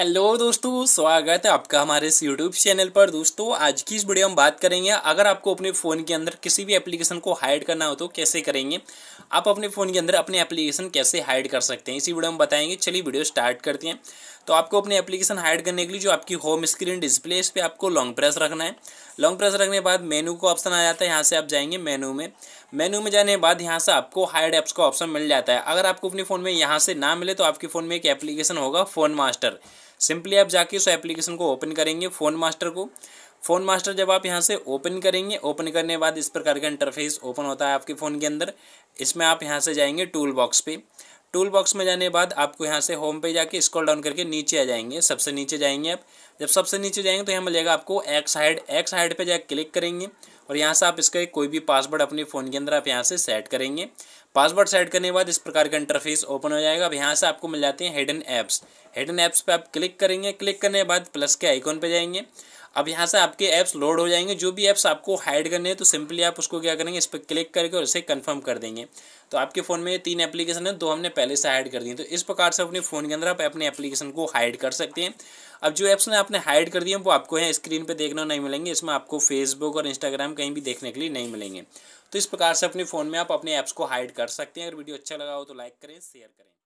hello दोस्तों स्वागत है आपका हमारे इस यूट्यूब चैनल पर दोस्तों आज की इस वीडियो हम बात करेंगे अगर आपको अपने फ़ोन के अंदर किसी भी एप्लीकेशन को हाइड करना हो तो कैसे करेंगे आप अपने फ़ोन के अंदर अपने एप्लीकेशन कैसे हाइड कर सकते हैं इसी वीडियो हम बताएंगे चलिए वीडियो स्टार्ट करते हैं तो आपको अपनी एप्लीकेशन हाइड करने के लिए जो आपकी होम स्क्रीन डिस्प्ले इस पर आपको लॉन्ग प्रेस रखना है लॉन्ग प्रेस रखने के बाद मेनू का ऑप्शन आ जाता है यहाँ से आप जाएंगे मेनू में मेनू में जाने के बाद यहाँ से आपको हाइड ऐप्स का ऑप्शन मिल जाता है अगर आपको अपने फ़ोन में यहाँ से ना मिले तो आपके फ़ोन में एक एप्लीकेशन होगा फ़ोन मास्टर सिंपली आप जाके उस एप्लीकेशन को ओपन करेंगे फ़ोन मास्टर को फ़ोन मास्टर जब आप यहाँ से ओपन करेंगे ओपन करने के बाद इस प्रकार का इंटरफेस ओपन होता है आपके फ़ोन के अंदर इसमें आप यहाँ से जाएंगे टूल बॉक्स पे टूल बॉक्स में जाने के बाद आपको यहाँ से होम पे जाके स्क्रॉल डाउन करके नीचे आ जाएंगे सबसे नीचे जाएंगे आप जब सबसे नीचे जाएंगे तो यहाँ मिलेगा आपको एक्स हाइड एक्स हाइड पे जाकर क्लिक करेंगे और यहाँ से आप इसका कोई भी पासवर्ड अपने फ़ोन के अंदर आप यहाँ से सेट करेंगे पासवर्ड सेट करने के बाद इस प्रकार का इंटरफेस ओपन हो जाएगा अब यहाँ से आपको मिल जाते हैं हिडन ऐप्स हिडन ऐप्स पर आप क्लिक करेंगे क्लिक करने के बाद प्लस के आइकॉन पर जाएंगे अब यहाँ से आपके ऐप्स लोड हो जाएंगे जो भी ऐप्स आपको हाइड करने हैं तो सिंपली आप उसको क्या करेंगे इस पर क्लिक करके और इसे कन्फर्म कर देंगे तो आपके फ़ोन में ये तीन एप्लीकेशन है दो हमने पहले से हाइड कर दिए तो इस प्रकार से अपने फ़ोन के अंदर आप अपने एप्लीकेशन को हाइड कर सकते हैं अब जो ऐप्स ने आपने हाइड कर दिए वो आपको यहाँ स्क्रीन पर देखना नहीं मिलेंगे इसमें आपको फेसबुक और इंस्टाग्राम कहीं भी देखने के लिए नहीं मिलेंगे तो इस प्रकार से अपने फ़ोन में आप अपने ऐप्स को हाइड कर सकते हैं अगर वीडियो अच्छा लगा हो तो लाइक करें शेयर करें